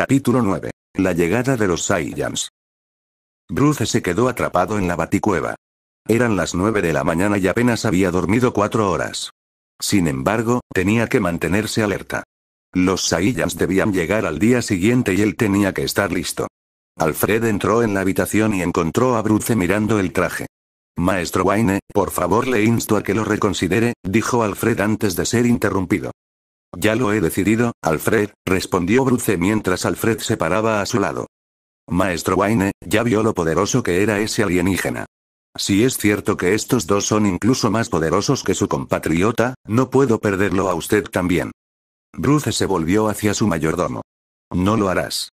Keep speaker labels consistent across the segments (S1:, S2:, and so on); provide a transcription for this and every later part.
S1: Capítulo 9. La llegada de los Saiyans. Bruce se quedó atrapado en la baticueva. Eran las 9 de la mañana y apenas había dormido cuatro horas. Sin embargo, tenía que mantenerse alerta. Los Saiyans debían llegar al día siguiente y él tenía que estar listo. Alfred entró en la habitación y encontró a Bruce mirando el traje. Maestro Wayne, por favor le insto a que lo reconsidere, dijo Alfred antes de ser interrumpido. Ya lo he decidido, Alfred, respondió Bruce mientras Alfred se paraba a su lado. Maestro Wayne, ya vio lo poderoso que era ese alienígena. Si es cierto que estos dos son incluso más poderosos que su compatriota, no puedo perderlo a usted también. Bruce se volvió hacia su mayordomo. No lo harás.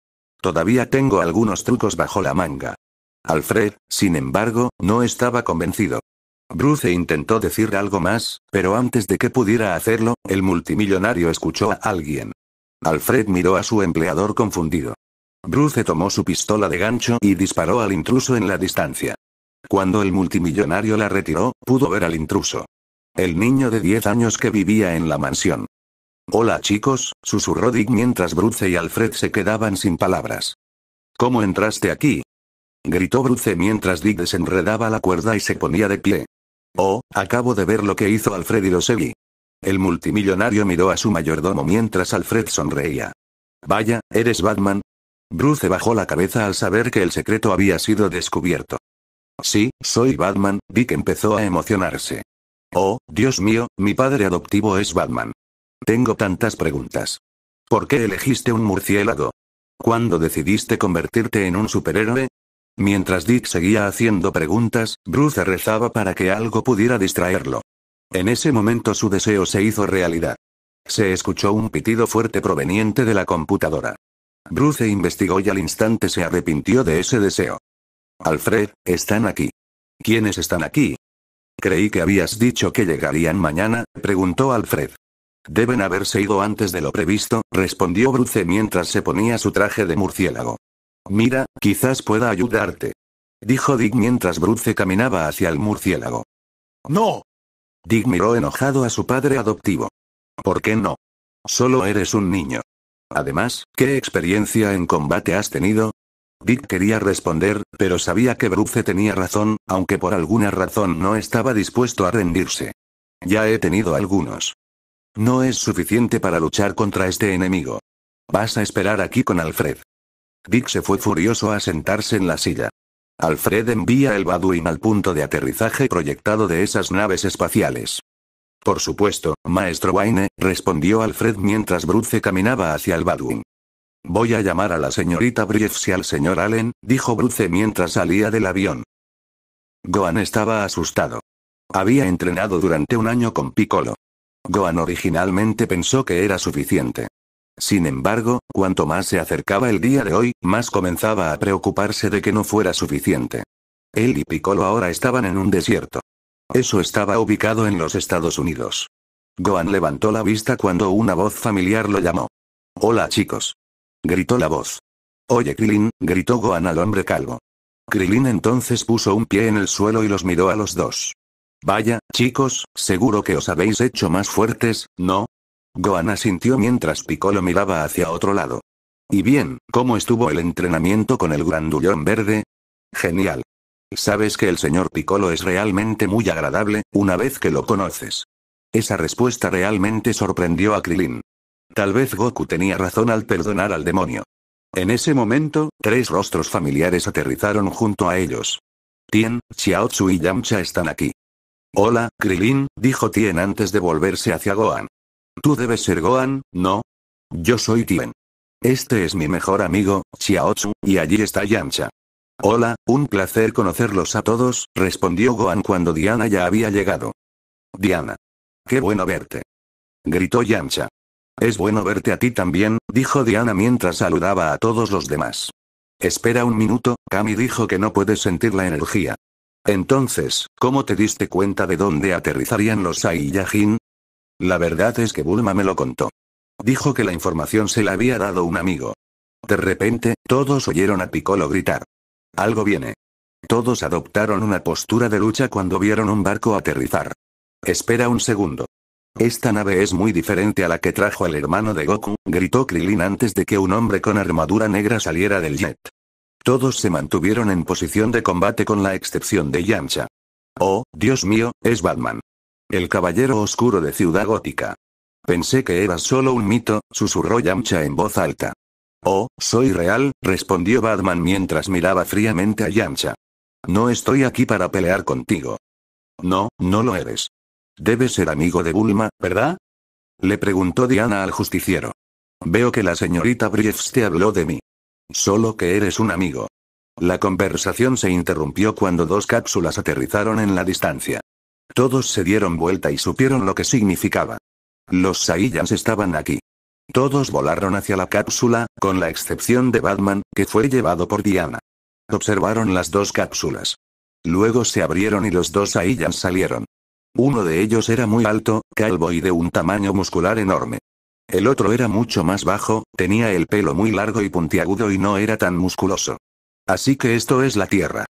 S1: Todavía tengo algunos trucos bajo la manga. Alfred, sin embargo, no estaba convencido. Bruce intentó decir algo más, pero antes de que pudiera hacerlo, el multimillonario escuchó a alguien. Alfred miró a su empleador confundido. Bruce tomó su pistola de gancho y disparó al intruso en la distancia. Cuando el multimillonario la retiró, pudo ver al intruso. El niño de 10 años que vivía en la mansión. Hola chicos, susurró Dick mientras Bruce y Alfred se quedaban sin palabras. ¿Cómo entraste aquí? Gritó Bruce mientras Dick desenredaba la cuerda y se ponía de pie. Oh, acabo de ver lo que hizo Alfred y lo seguí. El multimillonario miró a su mayordomo mientras Alfred sonreía. Vaya, ¿eres Batman? Bruce bajó la cabeza al saber que el secreto había sido descubierto. Sí, soy Batman, Dick empezó a emocionarse. Oh, Dios mío, mi padre adoptivo es Batman. Tengo tantas preguntas. ¿Por qué elegiste un murciélago? ¿Cuándo decidiste convertirte en un superhéroe? Mientras Dick seguía haciendo preguntas, Bruce rezaba para que algo pudiera distraerlo. En ese momento su deseo se hizo realidad. Se escuchó un pitido fuerte proveniente de la computadora. Bruce investigó y al instante se arrepintió de ese deseo. Alfred, están aquí. ¿Quiénes están aquí? Creí que habías dicho que llegarían mañana, preguntó Alfred. Deben haberse ido antes de lo previsto, respondió Bruce mientras se ponía su traje de murciélago. Mira, quizás pueda ayudarte. Dijo Dick mientras Bruce caminaba hacia el murciélago. ¡No! Dick miró enojado a su padre adoptivo. ¿Por qué no? Solo eres un niño. Además, ¿qué experiencia en combate has tenido? Dick quería responder, pero sabía que Bruce tenía razón, aunque por alguna razón no estaba dispuesto a rendirse. Ya he tenido algunos. No es suficiente para luchar contra este enemigo. Vas a esperar aquí con Alfred. Dick se fue furioso a sentarse en la silla. Alfred envía el Baduin al punto de aterrizaje proyectado de esas naves espaciales. Por supuesto, maestro Wayne, respondió Alfred mientras Bruce caminaba hacia el Baduin. Voy a llamar a la señorita Briefs y al señor Allen, dijo Bruce mientras salía del avión. Gohan estaba asustado. Había entrenado durante un año con Piccolo. Gohan originalmente pensó que era suficiente. Sin embargo, cuanto más se acercaba el día de hoy, más comenzaba a preocuparse de que no fuera suficiente. Él y Piccolo ahora estaban en un desierto. Eso estaba ubicado en los Estados Unidos. Gohan levantó la vista cuando una voz familiar lo llamó. Hola chicos. Gritó la voz. Oye Krilin, gritó Gohan al hombre calvo. Krilin entonces puso un pie en el suelo y los miró a los dos. Vaya, chicos, seguro que os habéis hecho más fuertes, ¿no? Gohan asintió mientras Piccolo miraba hacia otro lado. Y bien, ¿cómo estuvo el entrenamiento con el grandullón verde? Genial. Sabes que el señor Piccolo es realmente muy agradable, una vez que lo conoces. Esa respuesta realmente sorprendió a Krilin. Tal vez Goku tenía razón al perdonar al demonio. En ese momento, tres rostros familiares aterrizaron junto a ellos. Tien, Xiaotsu y Yamcha están aquí. Hola, Krilin, dijo Tien antes de volverse hacia Gohan. Tú debes ser Gohan, ¿no? Yo soy Tien. Este es mi mejor amigo, Xiaotsu, y allí está Yamcha. Hola, un placer conocerlos a todos, respondió Gohan cuando Diana ya había llegado. Diana. Qué bueno verte. Gritó Yamcha. Es bueno verte a ti también, dijo Diana mientras saludaba a todos los demás. Espera un minuto, Kami dijo que no puedes sentir la energía. Entonces, ¿cómo te diste cuenta de dónde aterrizarían los Saiyajin? La verdad es que Bulma me lo contó. Dijo que la información se la había dado un amigo. De repente, todos oyeron a Piccolo gritar. Algo viene. Todos adoptaron una postura de lucha cuando vieron un barco aterrizar. Espera un segundo. Esta nave es muy diferente a la que trajo el hermano de Goku, gritó Krilin antes de que un hombre con armadura negra saliera del jet. Todos se mantuvieron en posición de combate con la excepción de Yamcha. Oh, Dios mío, es Batman. El Caballero Oscuro de Ciudad Gótica. Pensé que era solo un mito, susurró Yamcha en voz alta. Oh, soy real, respondió Batman mientras miraba fríamente a Yamcha. No estoy aquí para pelear contigo. No, no lo eres. Debes ser amigo de Bulma, ¿verdad? Le preguntó Diana al justiciero. Veo que la señorita Briefs te habló de mí. Solo que eres un amigo. La conversación se interrumpió cuando dos cápsulas aterrizaron en la distancia. Todos se dieron vuelta y supieron lo que significaba. Los Saiyans estaban aquí. Todos volaron hacia la cápsula, con la excepción de Batman, que fue llevado por Diana. Observaron las dos cápsulas. Luego se abrieron y los dos Saiyans salieron. Uno de ellos era muy alto, calvo y de un tamaño muscular enorme. El otro era mucho más bajo, tenía el pelo muy largo y puntiagudo y no era tan musculoso. Así que esto es la Tierra.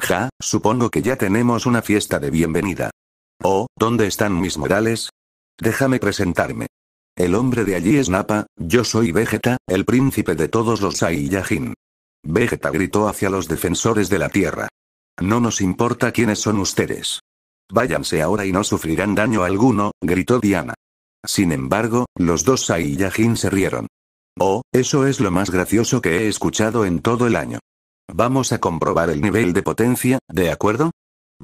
S1: Ja, supongo que ya tenemos una fiesta de bienvenida. Oh, ¿dónde están mis morales? Déjame presentarme. El hombre de allí es Napa, yo soy Vegeta, el príncipe de todos los Saiyajin. Vegeta gritó hacia los defensores de la Tierra. No nos importa quiénes son ustedes. Váyanse ahora y no sufrirán daño alguno, gritó Diana. Sin embargo, los dos Saiyajin se rieron. Oh, eso es lo más gracioso que he escuchado en todo el año. Vamos a comprobar el nivel de potencia, ¿de acuerdo?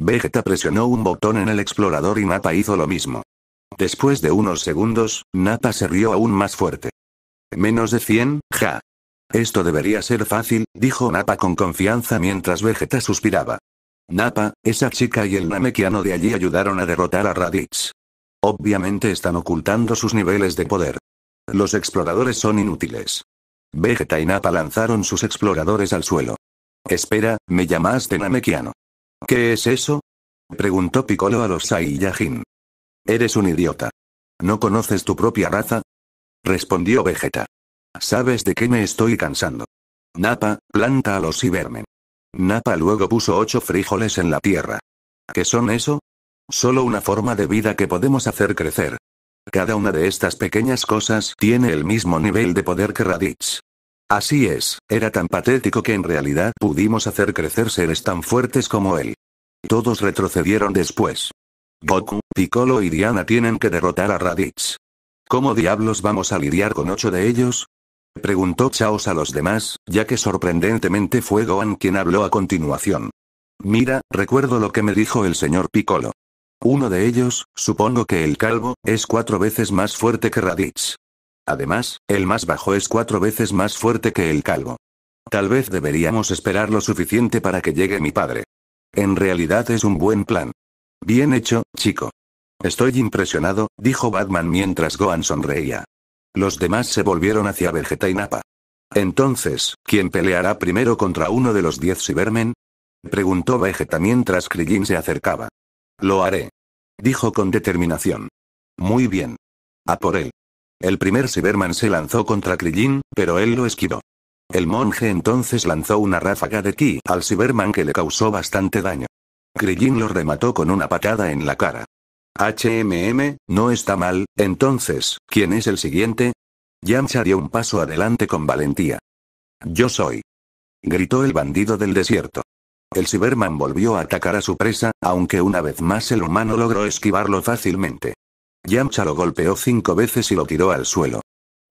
S1: Vegeta presionó un botón en el explorador y Nappa hizo lo mismo. Después de unos segundos, Nappa se rió aún más fuerte. Menos de 100, ja. Esto debería ser fácil, dijo Nappa con confianza mientras Vegeta suspiraba. Nappa, esa chica y el Namekiano de allí ayudaron a derrotar a Raditz. Obviamente están ocultando sus niveles de poder. Los exploradores son inútiles. Vegeta y Nappa lanzaron sus exploradores al suelo. Espera, me llamaste Namekiano. ¿Qué es eso? preguntó Piccolo a los Saiyajin. Eres un idiota. ¿No conoces tu propia raza? respondió Vegeta. ¿Sabes de qué me estoy cansando? Napa, planta a los Ibermen. Napa luego puso ocho frijoles en la tierra. ¿Qué son eso? Solo una forma de vida que podemos hacer crecer. Cada una de estas pequeñas cosas tiene el mismo nivel de poder que Raditz. Así es, era tan patético que en realidad pudimos hacer crecer seres tan fuertes como él. Todos retrocedieron después. Goku, Piccolo y Diana tienen que derrotar a Raditz. ¿Cómo diablos vamos a lidiar con ocho de ellos? Preguntó Chaos a los demás, ya que sorprendentemente fue Gohan quien habló a continuación. Mira, recuerdo lo que me dijo el señor Piccolo. Uno de ellos, supongo que el calvo, es cuatro veces más fuerte que Raditz. Además, el más bajo es cuatro veces más fuerte que el calvo. Tal vez deberíamos esperar lo suficiente para que llegue mi padre. En realidad es un buen plan. Bien hecho, chico. Estoy impresionado, dijo Batman mientras Gohan sonreía. Los demás se volvieron hacia Vegeta y Nappa. Entonces, ¿quién peleará primero contra uno de los diez Cybermen? Preguntó Vegeta mientras Krillin se acercaba. Lo haré. Dijo con determinación. Muy bien. A por él. El primer Cyberman se lanzó contra Krillin, pero él lo esquivó. El monje entonces lanzó una ráfaga de ki al Cyberman que le causó bastante daño. Krillin lo remató con una patada en la cara. HMM, no está mal, entonces, ¿quién es el siguiente? Yamcha dio un paso adelante con valentía. Yo soy. Gritó el bandido del desierto. El Cyberman volvió a atacar a su presa, aunque una vez más el humano logró esquivarlo fácilmente. Yamcha lo golpeó cinco veces y lo tiró al suelo.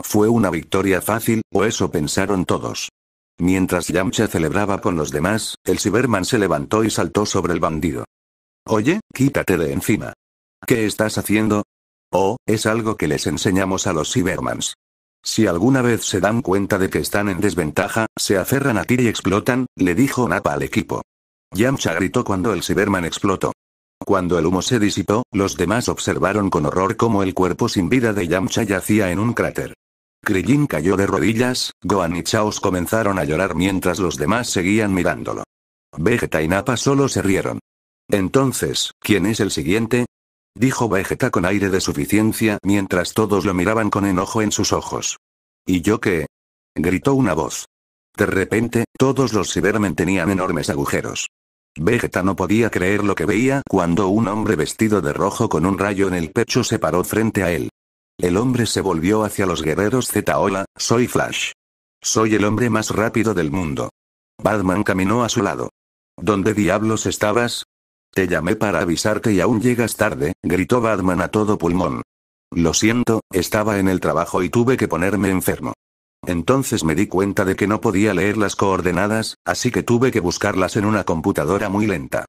S1: Fue una victoria fácil, o eso pensaron todos. Mientras Yamcha celebraba con los demás, el Cyberman se levantó y saltó sobre el bandido. Oye, quítate de encima. ¿Qué estás haciendo? Oh, es algo que les enseñamos a los Cybermans. Si alguna vez se dan cuenta de que están en desventaja, se aferran a ti y explotan, le dijo Napa al equipo. Yamcha gritó cuando el Cyberman explotó. Cuando el humo se disipó, los demás observaron con horror cómo el cuerpo sin vida de Yamcha yacía en un cráter. Krillin cayó de rodillas, Gohan y Chaos comenzaron a llorar mientras los demás seguían mirándolo. Vegeta y Nappa solo se rieron. Entonces, ¿quién es el siguiente? Dijo Vegeta con aire de suficiencia mientras todos lo miraban con enojo en sus ojos. ¿Y yo qué? gritó una voz. De repente, todos los Cybermen tenían enormes agujeros. Vegeta no podía creer lo que veía cuando un hombre vestido de rojo con un rayo en el pecho se paró frente a él. El hombre se volvió hacia los guerreros Z. Hola, soy Flash. Soy el hombre más rápido del mundo. Batman caminó a su lado. ¿Dónde diablos estabas? Te llamé para avisarte y aún llegas tarde, gritó Batman a todo pulmón. Lo siento, estaba en el trabajo y tuve que ponerme enfermo. Entonces me di cuenta de que no podía leer las coordenadas, así que tuve que buscarlas en una computadora muy lenta.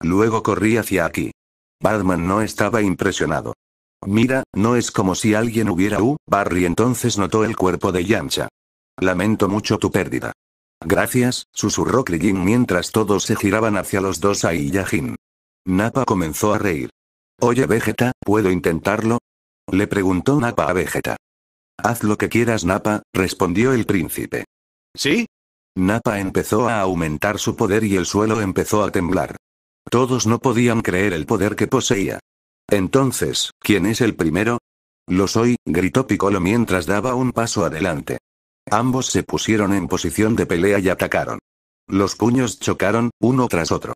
S1: Luego corrí hacia aquí. Batman no estaba impresionado. Mira, no es como si alguien hubiera U, Barry entonces notó el cuerpo de Yamcha. Lamento mucho tu pérdida. Gracias, susurró Krillin mientras todos se giraban hacia los dos a Iyajin. Napa comenzó a reír. Oye Vegeta, ¿puedo intentarlo? Le preguntó Napa a Vegeta. Haz lo que quieras, Napa, respondió el príncipe. ¿Sí? Napa empezó a aumentar su poder y el suelo empezó a temblar. Todos no podían creer el poder que poseía. Entonces, ¿quién es el primero? Lo soy, gritó Piccolo mientras daba un paso adelante. Ambos se pusieron en posición de pelea y atacaron. Los puños chocaron, uno tras otro.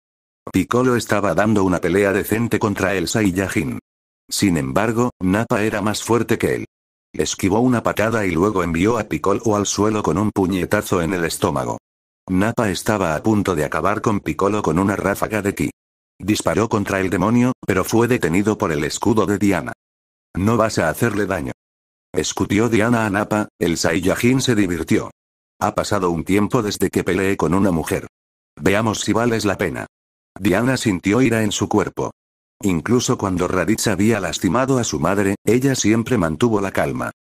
S1: Piccolo estaba dando una pelea decente contra el Saiyajin. Sin embargo, Napa era más fuerte que él. Esquivó una patada y luego envió a Piccolo al suelo con un puñetazo en el estómago. Napa estaba a punto de acabar con Piccolo con una ráfaga de ki. Disparó contra el demonio, pero fue detenido por el escudo de Diana. No vas a hacerle daño. Escutió Diana a Napa, el Saiyajin se divirtió. Ha pasado un tiempo desde que peleé con una mujer. Veamos si vales la pena. Diana sintió ira en su cuerpo. Incluso cuando Raditz había lastimado a su madre, ella siempre mantuvo la calma.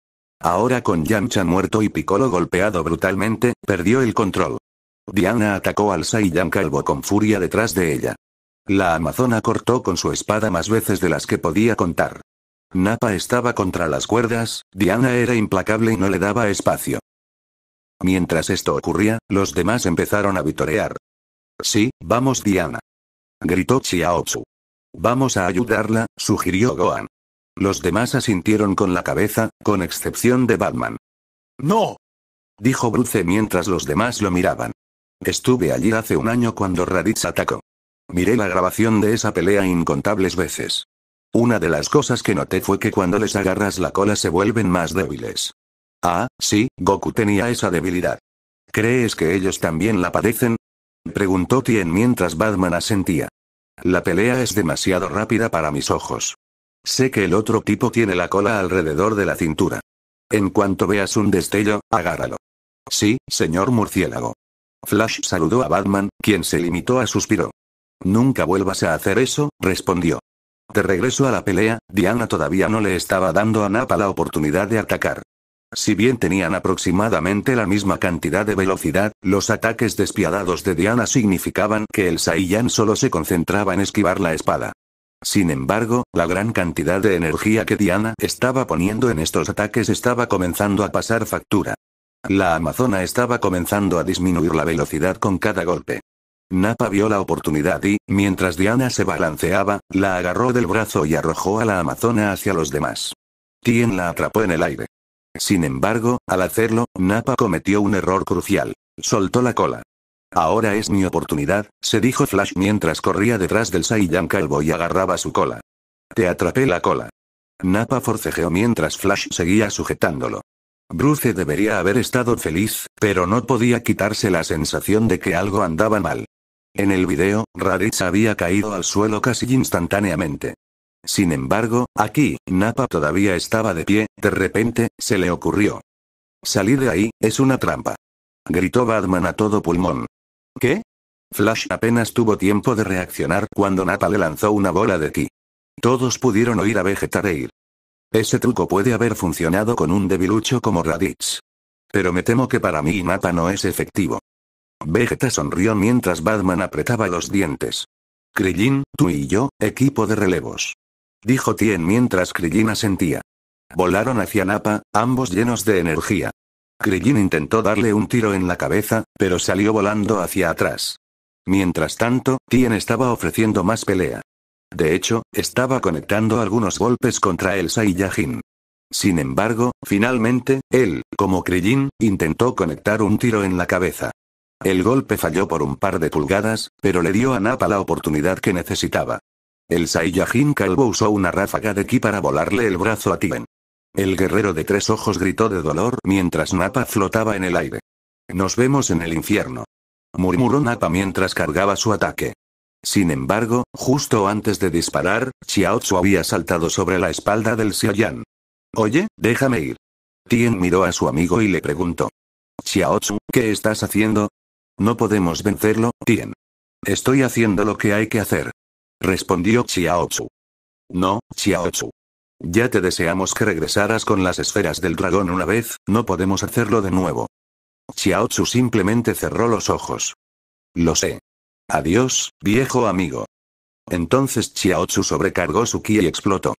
S1: Ahora con Yamcha muerto y Piccolo golpeado brutalmente, perdió el control. Diana atacó al Saiyan calvo con furia detrás de ella. La amazona cortó con su espada más veces de las que podía contar. Napa estaba contra las cuerdas, Diana era implacable y no le daba espacio. Mientras esto ocurría, los demás empezaron a vitorear. Sí, vamos Diana. Gritó Chiaotsu. Vamos a ayudarla, sugirió Gohan. Los demás asintieron con la cabeza, con excepción de Batman. ¡No! dijo Bruce mientras los demás lo miraban. Estuve allí hace un año cuando Raditz atacó. Miré la grabación de esa pelea incontables veces. Una de las cosas que noté fue que cuando les agarras la cola se vuelven más débiles. Ah, sí, Goku tenía esa debilidad. ¿Crees que ellos también la padecen? Preguntó Tien mientras Batman asentía. La pelea es demasiado rápida para mis ojos. Sé que el otro tipo tiene la cola alrededor de la cintura. En cuanto veas un destello, agárralo. Sí, señor murciélago. Flash saludó a Batman, quien se limitó a suspirar. Nunca vuelvas a hacer eso, respondió. De regreso a la pelea, Diana todavía no le estaba dando a Napa la oportunidad de atacar. Si bien tenían aproximadamente la misma cantidad de velocidad, los ataques despiadados de Diana significaban que el Saiyan solo se concentraba en esquivar la espada. Sin embargo, la gran cantidad de energía que Diana estaba poniendo en estos ataques estaba comenzando a pasar factura. La Amazona estaba comenzando a disminuir la velocidad con cada golpe. Napa vio la oportunidad y, mientras Diana se balanceaba, la agarró del brazo y arrojó a la Amazona hacia los demás. Tien la atrapó en el aire. Sin embargo, al hacerlo, Napa cometió un error crucial. Soltó la cola. Ahora es mi oportunidad, se dijo Flash mientras corría detrás del Saiyan calvo y agarraba su cola. Te atrapé la cola. Napa forcejeó mientras Flash seguía sujetándolo. Bruce debería haber estado feliz, pero no podía quitarse la sensación de que algo andaba mal. En el video, Raditz había caído al suelo casi instantáneamente. Sin embargo, aquí, Napa todavía estaba de pie, de repente, se le ocurrió. Salir de ahí, es una trampa. Gritó Batman a todo pulmón. ¿Qué? Flash apenas tuvo tiempo de reaccionar cuando Napa le lanzó una bola de ki. Todos pudieron oír a Vegeta reír. Ese truco puede haber funcionado con un debilucho como Raditz. Pero me temo que para mí Napa no es efectivo. Vegeta sonrió mientras Batman apretaba los dientes. Krillin, tú y yo, equipo de relevos dijo Tien mientras Krillin asentía. Volaron hacia Napa, ambos llenos de energía. Krillin intentó darle un tiro en la cabeza, pero salió volando hacia atrás. Mientras tanto, Tien estaba ofreciendo más pelea. De hecho, estaba conectando algunos golpes contra Elsa y Yajin. Sin embargo, finalmente, él, como Krillin, intentó conectar un tiro en la cabeza. El golpe falló por un par de pulgadas, pero le dio a Napa la oportunidad que necesitaba. El Saiyajin calvo usó una ráfaga de ki para volarle el brazo a Tien. El guerrero de tres ojos gritó de dolor mientras Napa flotaba en el aire. Nos vemos en el infierno. Murmuró Napa mientras cargaba su ataque. Sin embargo, justo antes de disparar, Xiao había saltado sobre la espalda del Xiaoyan. Oye, déjame ir. Tien miró a su amigo y le preguntó. Xiao ¿qué estás haciendo? No podemos vencerlo, Tien. Estoy haciendo lo que hay que hacer. Respondió Xiaotsu. No, Xiaotsu. Ya te deseamos que regresaras con las esferas del dragón una vez, no podemos hacerlo de nuevo. Xiaotsu simplemente cerró los ojos. Lo sé. Adiós, viejo amigo. Entonces Xiaotsu sobrecargó su ki y explotó.